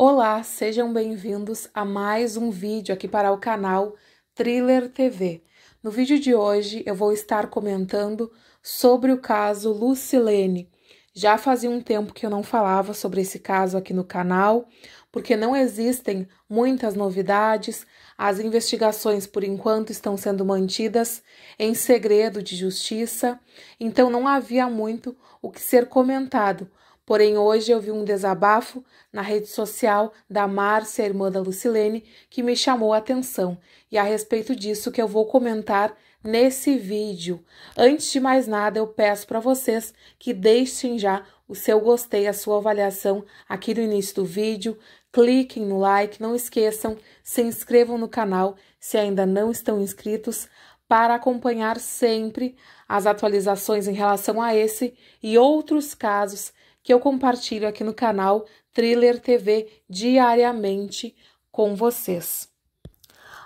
Olá, sejam bem-vindos a mais um vídeo aqui para o canal Thriller TV. No vídeo de hoje eu vou estar comentando sobre o caso Lucilene. Já fazia um tempo que eu não falava sobre esse caso aqui no canal, porque não existem muitas novidades, as investigações por enquanto estão sendo mantidas em segredo de justiça, então não havia muito o que ser comentado, Porém, hoje eu vi um desabafo na rede social da Márcia, irmã da Lucilene, que me chamou a atenção e a respeito disso que eu vou comentar nesse vídeo. Antes de mais nada, eu peço para vocês que deixem já o seu gostei, a sua avaliação aqui no início do vídeo, cliquem no like, não esqueçam, se inscrevam no canal se ainda não estão inscritos para acompanhar sempre as atualizações em relação a esse e outros casos que eu compartilho aqui no canal Thriller TV diariamente com vocês.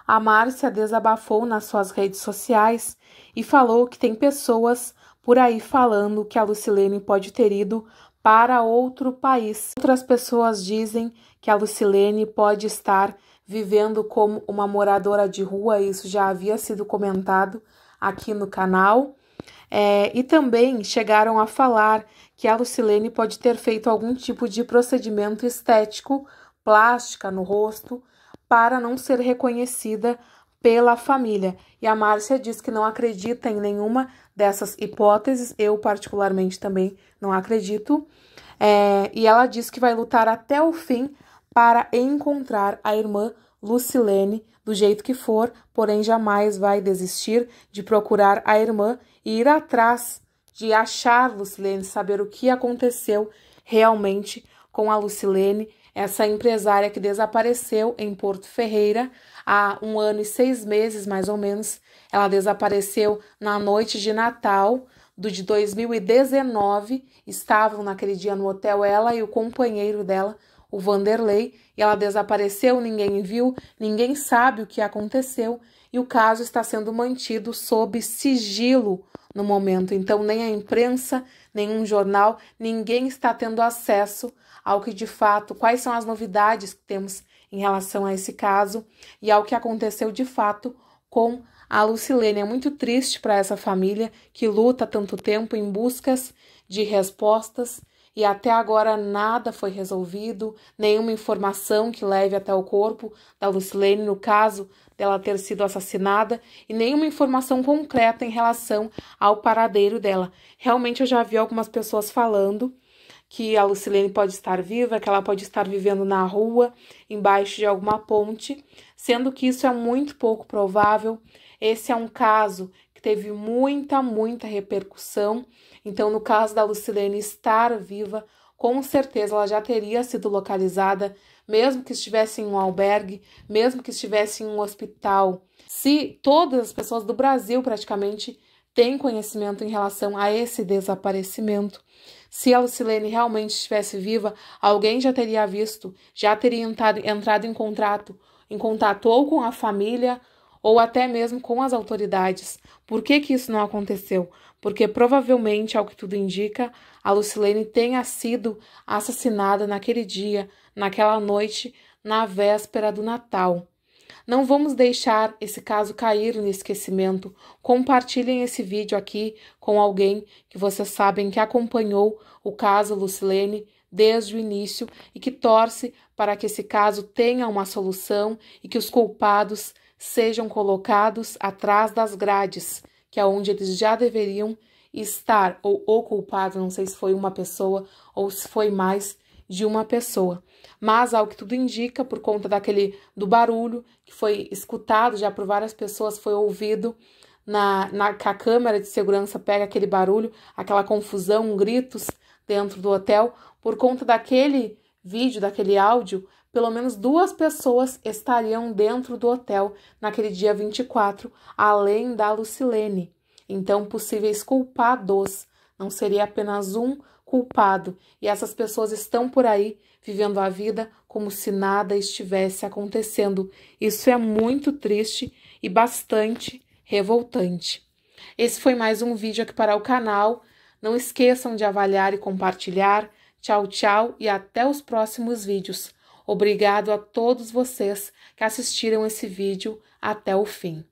A Márcia desabafou nas suas redes sociais e falou que tem pessoas por aí falando que a Lucilene pode ter ido para outro país. Outras pessoas dizem que a Lucilene pode estar vivendo como uma moradora de rua, isso já havia sido comentado aqui no canal. É, e também chegaram a falar que a Lucilene pode ter feito algum tipo de procedimento estético, plástica no rosto, para não ser reconhecida pela família. E a Márcia diz que não acredita em nenhuma dessas hipóteses, eu particularmente também não acredito. É, e ela diz que vai lutar até o fim para encontrar a irmã Lucilene do jeito que for, porém jamais vai desistir de procurar a irmã e ir atrás de achar Lucilene, saber o que aconteceu realmente com a Lucilene, essa empresária que desapareceu em Porto Ferreira há um ano e seis meses, mais ou menos. Ela desapareceu na noite de Natal do de 2019. Estavam naquele dia no hotel ela e o companheiro dela, o Vanderlei, e ela desapareceu, ninguém viu, ninguém sabe o que aconteceu, e o caso está sendo mantido sob sigilo no momento. Então, nem a imprensa, nenhum jornal, ninguém está tendo acesso ao que de fato, quais são as novidades que temos em relação a esse caso e ao que aconteceu de fato com a Lucilene. É muito triste para essa família que luta tanto tempo em buscas de respostas e até agora nada foi resolvido, nenhuma informação que leve até o corpo da Lucilene no caso dela ter sido assassinada e nenhuma informação concreta em relação ao paradeiro dela. Realmente eu já vi algumas pessoas falando que a Lucilene pode estar viva, que ela pode estar vivendo na rua, embaixo de alguma ponte, sendo que isso é muito pouco provável. Esse é um caso teve muita, muita repercussão. Então, no caso da Lucilene estar viva, com certeza ela já teria sido localizada, mesmo que estivesse em um albergue, mesmo que estivesse em um hospital. Se todas as pessoas do Brasil praticamente têm conhecimento em relação a esse desaparecimento, se a Lucilene realmente estivesse viva, alguém já teria visto, já teria entrado, entrado em contrato, em contato ou com a família ou até mesmo com as autoridades. Por que, que isso não aconteceu? Porque provavelmente, ao que tudo indica, a Lucilene tenha sido assassinada naquele dia, naquela noite, na véspera do Natal. Não vamos deixar esse caso cair no esquecimento. Compartilhem esse vídeo aqui com alguém que vocês sabem que acompanhou o caso Lucilene desde o início e que torce para que esse caso tenha uma solução e que os culpados sejam colocados atrás das grades, que é onde eles já deveriam estar ou ocupados, não sei se foi uma pessoa ou se foi mais de uma pessoa. Mas ao que tudo indica, por conta daquele do barulho que foi escutado já por várias pessoas, foi ouvido na, na a câmera de segurança pega aquele barulho, aquela confusão, gritos dentro do hotel, por conta daquele vídeo, daquele áudio, pelo menos duas pessoas estariam dentro do hotel naquele dia 24, além da Lucilene. Então, possíveis culpados. Não seria apenas um culpado. E essas pessoas estão por aí vivendo a vida como se nada estivesse acontecendo. Isso é muito triste e bastante revoltante. Esse foi mais um vídeo aqui para o canal. Não esqueçam de avaliar e compartilhar. Tchau, tchau e até os próximos vídeos. Obrigado a todos vocês que assistiram esse vídeo até o fim.